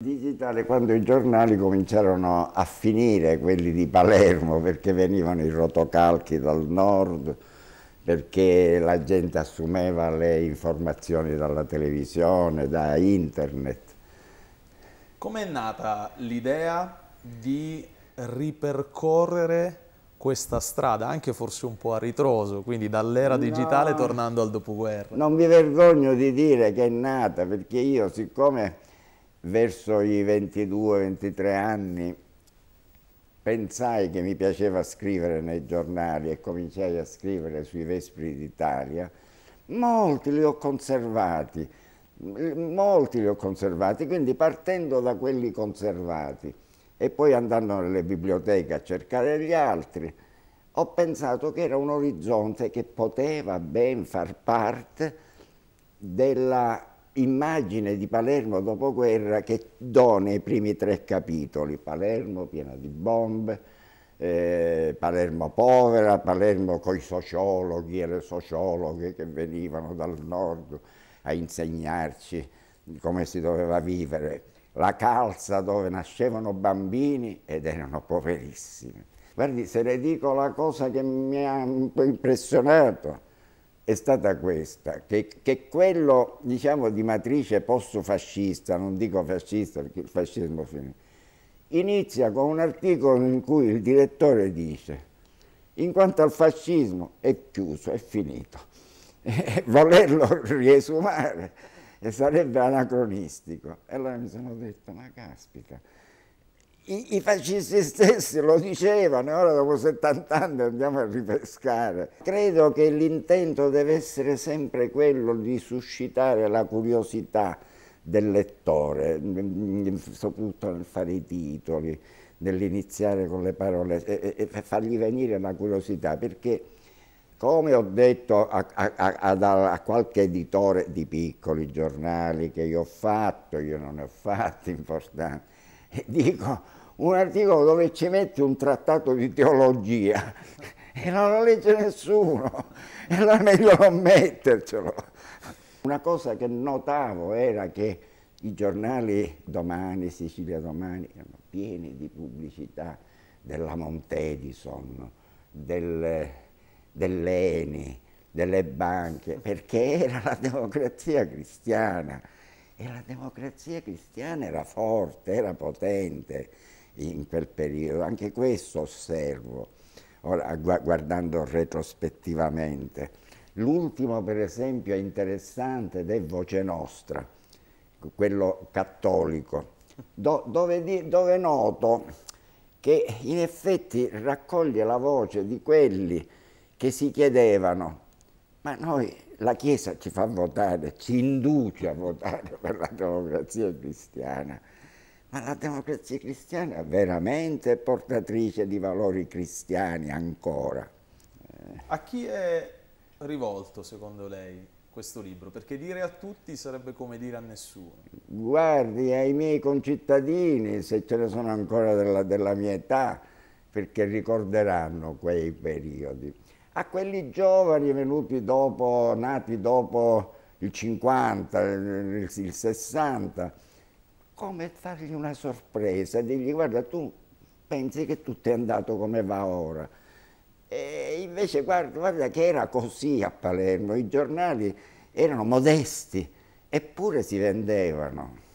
Digitale quando i giornali cominciarono a finire, quelli di Palermo, perché venivano i rotocalchi dal nord, perché la gente assumeva le informazioni dalla televisione, da internet. Com'è nata l'idea di ripercorrere questa strada, anche forse un po' a ritroso, quindi dall'era digitale no, tornando al dopoguerra? Non mi vergogno di dire che è nata, perché io siccome verso i 22-23 anni pensai che mi piaceva scrivere nei giornali e cominciai a scrivere sui Vespri d'Italia, molti li ho conservati, molti li ho conservati, quindi partendo da quelli conservati e poi andando nelle biblioteche a cercare gli altri, ho pensato che era un orizzonte che poteva ben far parte della immagine di Palermo dopoguerra che do nei primi tre capitoli, Palermo piena di bombe, eh, Palermo povera, Palermo con i sociologhi e le sociologhe che venivano dal nord a insegnarci come si doveva vivere, la calza dove nascevano bambini ed erano poverissimi. Guardi, se le dico la cosa che mi ha un po' impressionato, è stata questa, che, che quello diciamo, di matrice post-fascista, non dico fascista perché il fascismo finisce, inizia con un articolo in cui il direttore dice in quanto al fascismo è chiuso, è finito. E volerlo riesumare eh, sarebbe anacronistico. E allora mi sono detto, ma caspita, i, I, fascisti stessi lo dicevano, e ora dopo 70 anni andiamo a ripescare. Credo che l'intento deve essere sempre quello di suscitare la curiosità del lettore, soprattutto nel fare i titoli, nell'iniziare con le parole e, e, e, fargli venire la curiosità, perché come ho detto a, a, a, a, qualche editore di piccoli giornali che io ho fatto, io non ne ho fatti importanti, e dico un articolo dove ci metti un trattato di teologia e non lo legge nessuno, e allora è meglio non mettercelo. Una cosa che notavo era che i giornali domani, Sicilia Domani, erano pieni di pubblicità della Montedison, del, dell'ENI, delle banche, perché era la democrazia cristiana. E la democrazia cristiana era forte, era potente in quel periodo, anche questo osservo, ora guardando retrospettivamente. L'ultimo per esempio è interessante ed è Voce Nostra, quello cattolico, do, dove, di, dove noto che in effetti raccoglie la voce di quelli che si chiedevano ma noi, la Chiesa ci fa votare, ci induce a votare per la democrazia cristiana, ma la democrazia cristiana è veramente portatrice di valori cristiani ancora. A chi è rivolto, secondo lei, questo libro? Perché dire a tutti sarebbe come dire a nessuno. Guardi, ai miei concittadini, se ce ne sono ancora della, della mia età, perché ricorderanno quei periodi a quelli giovani venuti dopo, nati dopo il 50, il, il 60, come fargli una sorpresa, dirgli guarda tu pensi che tutto è andato come va ora. E invece guarda, guarda che era così a Palermo, i giornali erano modesti, eppure si vendevano.